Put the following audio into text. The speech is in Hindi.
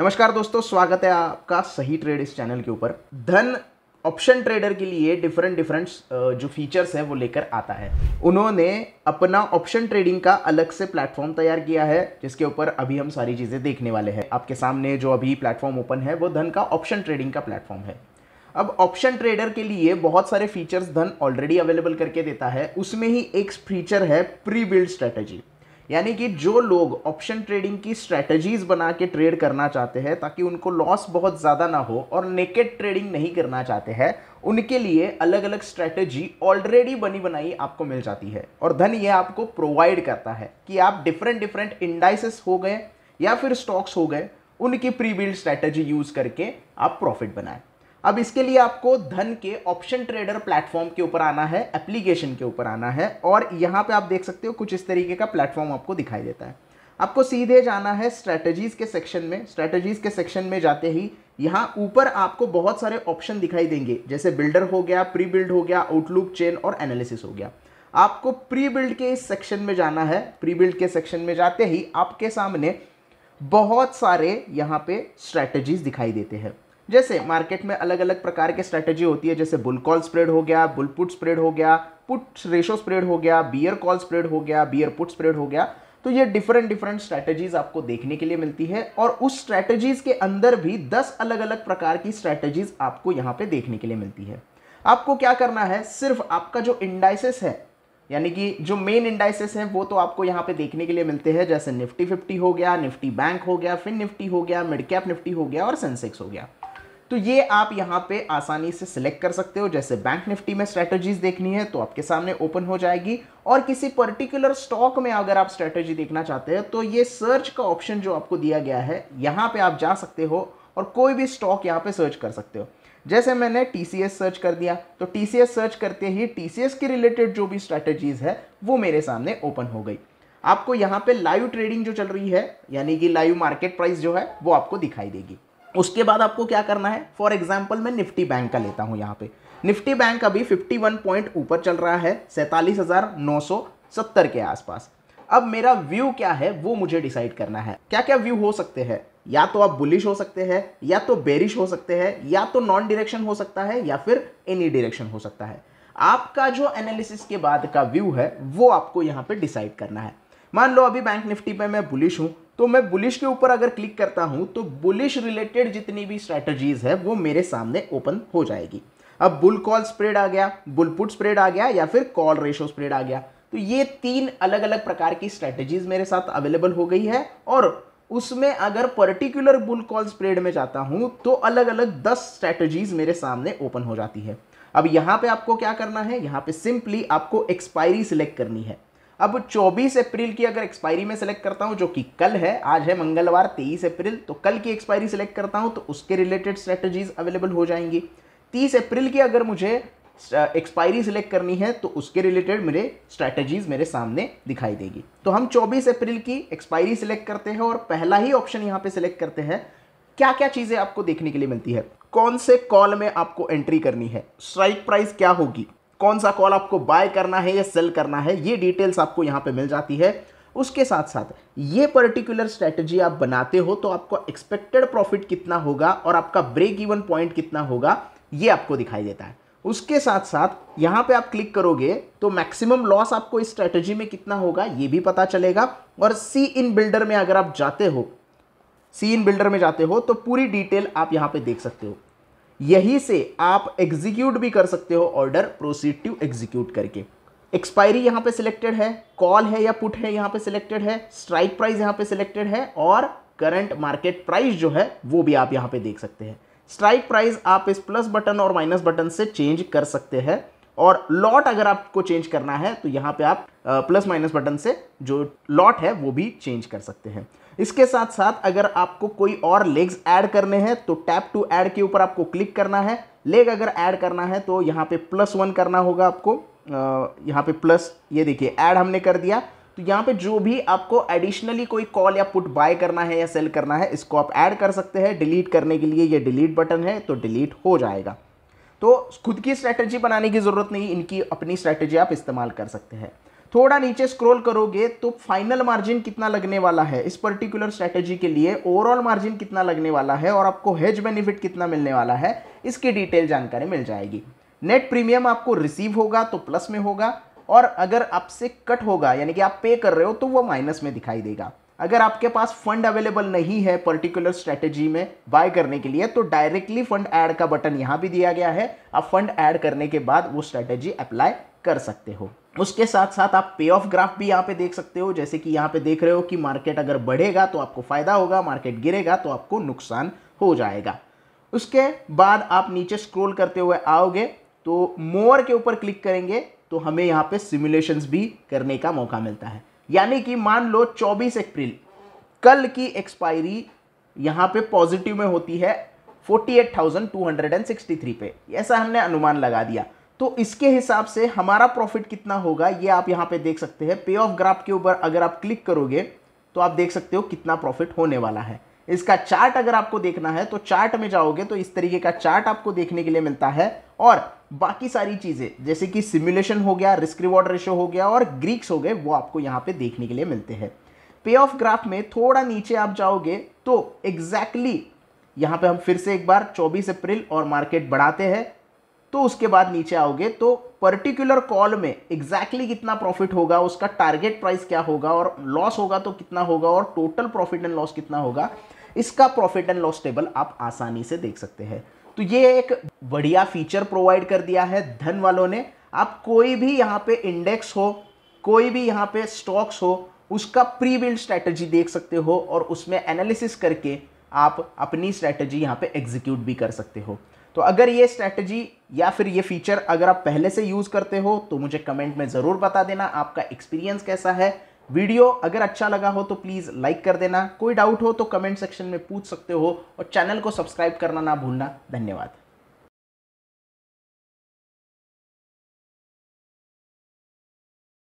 नमस्कार दोस्तों स्वागत है आपका सही ट्रेड इस चैनल के ऊपर धन ऑप्शन ट्रेडर के लिए डिफरेंट डिफरेंट जो फीचर्स हैं वो लेकर आता है उन्होंने अपना ऑप्शन ट्रेडिंग का अलग से प्लेटफॉर्म तैयार किया है जिसके ऊपर अभी हम सारी चीज़ें देखने वाले हैं आपके सामने जो अभी प्लेटफॉर्म ओपन है वो धन का ऑप्शन ट्रेडिंग का प्लेटफॉर्म है अब ऑप्शन ट्रेडर के लिए बहुत सारे फीचर्स धन ऑलरेडी अवेलेबल करके देता है उसमें ही एक फीचर है प्री बिल्ड स्ट्रेटेजी यानी कि जो लोग ऑप्शन ट्रेडिंग की स्ट्रैटेजीज बना के ट्रेड करना चाहते हैं ताकि उनको लॉस बहुत ज़्यादा ना हो और नेकेड ट्रेडिंग नहीं करना चाहते हैं उनके लिए अलग अलग स्ट्रैटेजी ऑलरेडी बनी बनाई आपको मिल जाती है और धन ये आपको प्रोवाइड करता है कि आप डिफरेंट डिफरेंट इंडाइसिस हो गए या फिर स्टॉक्स हो गए उनकी प्री बिल्ड स्ट्रैटेजी यूज़ करके आप प्रॉफिट बनाएं अब इसके लिए आपको धन के ऑप्शन ट्रेडर प्लेटफॉर्म के ऊपर आना है एप्लीकेशन के ऊपर आना है और यहाँ पे आप देख सकते हो कुछ इस तरीके का प्लेटफॉर्म आपको दिखाई देता है आपको सीधे जाना है स्ट्रेटजीज के सेक्शन में स्ट्रेटजीज के सेक्शन में जाते ही यहाँ ऊपर आपको बहुत सारे ऑप्शन दिखाई देंगे जैसे बिल्डर हो गया प्री बिल्ड हो गया आउटलुक चेन और एनालिसिस हो गया आपको प्री बिल्ड के इस सेक्शन में जाना है प्री बिल्ड के सेक्शन में जाते ही आपके सामने बहुत सारे यहाँ पे स्ट्रैटेजीज दिखाई देते हैं जैसे मार्केट में अलग अलग प्रकार के स्ट्रैटेजी होती है जैसे बुल कॉल स्प्रेड हो गया बुल पुट स्प्रेड हो गया पुट रेशो स्प्रेड हो गया बियर कॉल स्प्रेड हो गया बियर पुट स्प्रेड हो गया तो ये डिफरेंट डिफरेंट स्ट्रैटेजीज आपको देखने के लिए मिलती है और उस स्ट्रैटेजीज के अंदर भी दस अलग अलग प्रकार की स्ट्रैटेजीज आपको यहाँ पे देखने के लिए मिलती है आपको क्या करना है सिर्फ आपका जो इंडाइसिस है यानी कि जो मेन इंडाइसेस हैं वो तो आपको यहाँ पे देखने के लिए मिलते हैं जैसे निफ्टी फिफ्टी हो गया निफ्टी बैंक हो गया फिन निफ्टी हो गया मिड कैप निफ्टी हो गया और सेंसेक्स हो गया तो ये आप यहाँ पे आसानी से सिलेक्ट कर सकते हो जैसे बैंक निफ्टी में स्ट्रेटजीज देखनी है तो आपके सामने ओपन हो जाएगी और किसी पर्टिकुलर स्टॉक में अगर आप स्ट्रेटजी देखना चाहते हो तो ये सर्च का ऑप्शन जो आपको दिया गया है यहाँ पे आप जा सकते हो और कोई भी स्टॉक यहाँ पे सर्च कर सकते हो जैसे मैंने टी सर्च कर दिया तो टी सर्च करते ही टी के रिलेटेड जो भी स्ट्रैटेजीज है वो मेरे सामने ओपन हो गई आपको यहाँ पे लाइव ट्रेडिंग जो चल रही है यानी कि लाइव मार्केट प्राइस जो है वो आपको दिखाई देगी उसके बाद आपको क्या करना है फॉर एग्जाम्पल मैं निफ्टी बैंक का लेता हूँ यहाँ पे निफ्टी बैंक अभी 51 पॉइंट ऊपर चल रहा है सैंतालीस के आसपास अब मेरा व्यू क्या है वो मुझे डिसाइड करना है क्या क्या व्यू हो सकते हैं या तो आप बुलिश हो सकते हैं या तो बेरिश हो सकते हैं या तो नॉन डायरेक्शन हो सकता है या फिर एनी डायरेक्शन हो सकता है आपका जो एनालिसिस के बाद का व्यू है वो आपको यहाँ पे डिसाइड करना है मान लो अभी बैंक निफ्टी पे मैं बुलिश हूँ तो मैं बुलिश के ऊपर अगर क्लिक करता हूँ तो बुलिश रिलेटेड जितनी भी स्ट्रैटेजीज है वो मेरे सामने ओपन हो जाएगी अब बुल कॉल स्प्रेड आ गया बुल पुट स्प्रेड आ गया या फिर कॉल रेशो स्प्रेड आ गया तो ये तीन अलग अलग प्रकार की स्ट्रैटेजीज मेरे साथ अवेलेबल हो गई है और उसमें अगर पर्टिकुलर बुल कॉल स्प्रेड में जाता हूँ तो अलग अलग दस स्ट्रैटेजीज मेरे सामने ओपन हो जाती है अब यहाँ पे आपको क्या करना है यहाँ पे सिंपली आपको एक्सपायरी सिलेक्ट करनी है अब 24 अप्रैल की अगर एक्सपायरी में सेलेक्ट करता हूँ जो कि कल है आज है मंगलवार 23 अप्रैल तो कल की एक्सपायरी सेलेक्ट करता हूँ तो उसके रिलेटेड स्ट्रेटजीज अवेलेबल हो जाएंगी 30 अप्रैल की अगर मुझे एक्सपायरी सिलेक्ट करनी है तो उसके रिलेटेड मेरे स्ट्रैटेजीज मेरे सामने दिखाई देगी तो हम 24 अप्रैल की एक्सपायरी सिलेक्ट करते हैं और पहला ही ऑप्शन यहाँ पे सिलेक्ट करते हैं क्या क्या चीज़ें आपको देखने के लिए मिलती है कौन से कॉल में आपको एंट्री करनी है स्ट्राइक प्राइस क्या होगी कौन सा कॉल आपको बाय करना है या सेल करना है ये डिटेल्स आपको यहाँ पे मिल जाती है उसके साथ साथ ये पर्टिकुलर स्ट्रैटेजी आप बनाते हो तो आपको एक्सपेक्टेड प्रॉफिट कितना होगा और आपका ब्रेक इवन पॉइंट कितना होगा ये आपको दिखाई देता है उसके साथ साथ यहाँ पे आप क्लिक करोगे तो मैक्सिमम लॉस आपको इस स्ट्रैटेजी में कितना होगा ये भी पता चलेगा और सी इन बिल्डर में अगर आप जाते हो सी इन बिल्डर में जाते हो तो पूरी डिटेल आप यहाँ पे देख सकते हो यही से आप एग्जीक्यूट भी कर सकते हो ऑर्डर प्रोसीड टू एग्जीक्यूट करके एक्सपायरी यहां पे सिलेक्टेड है कॉल है या पुट है यहां पे सिलेक्टेड है स्ट्राइक प्राइस यहां पे सिलेक्टेड है और करंट मार्केट प्राइस जो है वो भी आप यहां पे देख सकते हैं स्ट्राइक प्राइस आप इस प्लस बटन और माइनस बटन से चेंज कर सकते हैं और लॉट अगर आपको चेंज करना है तो यहां पे आप प्लस माइनस बटन से जो लॉट है वो भी चेंज कर सकते हैं इसके साथ साथ अगर आपको कोई और लेग्स ऐड करने हैं तो टैप टू ऐड के ऊपर आपको क्लिक करना है लेग अगर ऐड करना है तो यहाँ पे प्लस वन करना होगा आपको यहाँ पे प्लस ये देखिए ऐड हमने कर दिया तो यहाँ पे जो भी आपको एडिशनली कोई कॉल या पुट बाय करना है या सेल करना है इसको आप ऐड कर सकते हैं डिलीट करने के लिए ये डिलीट बटन है तो डिलीट हो जाएगा तो खुद की स्ट्रैटेजी बनाने की ज़रूरत नहीं इनकी अपनी स्ट्रैटेजी आप इस्तेमाल कर सकते हैं थोड़ा नीचे स्क्रॉल करोगे तो फाइनल मार्जिन कितना लगने वाला है इस पर्टिकुलर स्ट्रैटेजी के लिए ओवरऑल मार्जिन कितना लगने वाला है और आपको हेज बेनिफिट कितना मिलने वाला है इसकी डिटेल जानकारी मिल जाएगी नेट प्रीमियम आपको रिसीव होगा तो प्लस में होगा और अगर आपसे कट होगा यानी कि आप पे कर रहे हो तो वह माइनस में दिखाई देगा अगर आपके पास फंड अवेलेबल नहीं है पर्टिकुलर स्ट्रेटेजी में बाय करने के लिए तो डायरेक्टली फंड ऐड का बटन यहां भी दिया गया है आप फंड ऐड करने के बाद वो स्ट्रेटेजी अप्लाई कर सकते हो उसके साथ साथ आप पे ऑफ ग्राफ भी यहाँ पे देख सकते हो जैसे कि यहाँ पे देख रहे हो कि मार्केट अगर बढ़ेगा तो आपको फ़ायदा होगा मार्केट गिरेगा तो आपको नुकसान हो जाएगा उसके बाद आप नीचे स्क्रोल करते हुए आओगे तो मोर के ऊपर क्लिक करेंगे तो हमें यहाँ पे सिमुलेशन भी करने का मौका मिलता है यानी कि मान लो 24 अप्रैल कल की एक्सपायरी यहाँ पे पॉजिटिव में होती है 48,263 पे ऐसा हमने अनुमान लगा दिया तो इसके हिसाब से हमारा प्रॉफिट कितना होगा ये आप यहाँ पे देख सकते हैं पे ऑफ ग्राफ के ऊपर अगर आप क्लिक करोगे तो आप देख सकते हो कितना प्रॉफिट होने वाला है इसका चार्ट अगर आपको देखना है तो चार्ट में जाओगे तो इस तरीके का चार्ट आपको देखने के लिए मिलता है और बाकी सारी चीज़ें जैसे कि सिमुलेशन हो गया रिस्क रिवॉर्ड रेशो हो गया और ग्रीक्स हो गए वो आपको यहाँ पे देखने के लिए मिलते हैं पे ऑफ ग्राफ में थोड़ा नीचे आप जाओगे तो एग्जैक्टली exactly यहाँ पे हम फिर से एक बार 24 अप्रैल और मार्केट बढ़ाते हैं तो उसके बाद नीचे आओगे तो पर्टिकुलर कॉल में एग्जैक्टली exactly कितना प्रॉफिट होगा उसका टारगेट प्राइस क्या होगा और लॉस होगा तो कितना होगा और टोटल प्रॉफिट एंड लॉस कितना होगा इसका प्रॉफिट एंड लॉस टेबल आप आसानी से देख सकते हैं तो ये एक बढ़िया फीचर प्रोवाइड कर दिया है धन वालों ने आप कोई भी यहाँ पे इंडेक्स हो कोई भी यहाँ पे स्टॉक्स हो उसका प्री बिल्ड स्ट्रैटेजी देख सकते हो और उसमें एनालिसिस करके आप अपनी स्ट्रैटेजी यहाँ पे एग्जीक्यूट भी कर सकते हो तो अगर ये स्ट्रैटेजी या फिर ये फीचर अगर आप पहले से यूज़ करते हो तो मुझे कमेंट में ज़रूर बता देना आपका एक्सपीरियंस कैसा है वीडियो अगर अच्छा लगा हो तो प्लीज़ लाइक कर देना कोई डाउट हो तो कमेंट सेक्शन में पूछ सकते हो और चैनल को सब्सक्राइब करना ना भूलना धन्यवाद